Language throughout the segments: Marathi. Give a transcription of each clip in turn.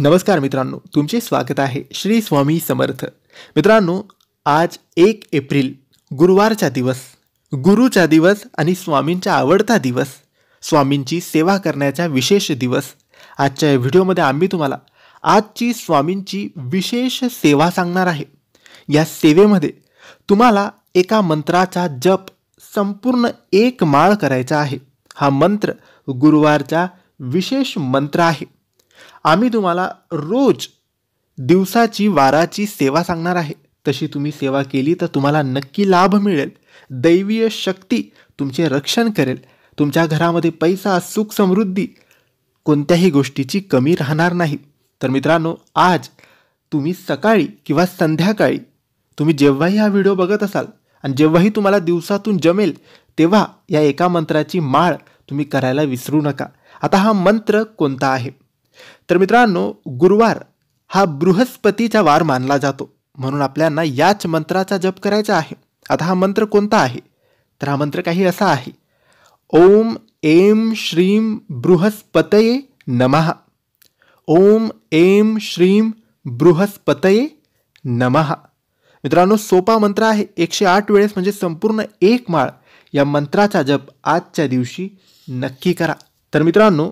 नमस्कार मित्रांनो तुमचे स्वागत आहे श्री स्वामी समर्थ मित्रांनो आज एक एप्रिल गुरुवारचा दिवस गुरुचा दिवस आणि स्वामींचा आवडता दिवस स्वामींची सेवा करण्याचा विशेष दिवस आजच्या या व्हिडिओमध्ये आम्ही तुम्हाला आजची स्वामींची विशेष सेवा सांगणार आहे या सेवेमध्ये तुम्हाला एका मंत्राचा जप संपूर्ण एक माळ करायचा आहे हा मंत्र गुरुवारचा विशेष मंत्र आहे आम्ही तुम्हाला रोज दिवसाची वाराची सेवा सांगणार आहे तशी तुम्ही सेवा केली तर तुम्हाला नक्की लाभ मिळेल दैवीय शक्ती तुमचे रक्षण करेल तुमच्या घरामध्ये पैसा सुख समृद्धी कोणत्याही गोष्टीची कमी राहणार नाही तर मित्रांनो आज तुम्ही सकाळी किंवा संध्याकाळी तुम्ही जेव्हाही हा व्हिडिओ बघत असाल आणि जेव्हाही तुम्हाला दिवसातून जमेल तेव्हा या एका मंत्राची माळ तुम्ही करायला विसरू नका आता हा मंत्र कोणता आहे तर मित्रांनो गुरुवार हा बृहस्पतीचा वार मानला जातो म्हणून आपल्याला याच मंत्राचा जप करायचा आहे आता हा मंत्र कोणता आहे तर हा मंत्र काही असा आहे ओम एम श्रीम बृहस्पतये नमः ओम एम श्रीम बृहस्पतये नमः मित्रांनो सोपा मंत्र आहे एकशे आठ वेळेस म्हणजे संपूर्ण एक माळ या मंत्राचा जप आजच्या दिवशी नक्की करा तर मित्रांनो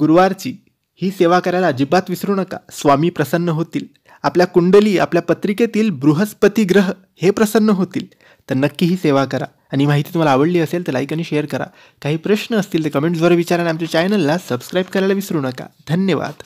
गुरुवारची ही सेवा करायला अजिबात विसरू नका स्वामी प्रसन्न होतील आपल्या कुंडली आपल्या पत्रिकेतील बृहस्पती ग्रह हे प्रसन्न होतील तर नक्की ही सेवा करा आणि माहिती तुम्हाला आवडली असेल तर लाईक आणि शेअर करा काही प्रश्न असतील तर कमेंट्सवर विचारा आणि आमच्या चॅनलला सबस्क्राईब करायला विसरू नका धन्यवाद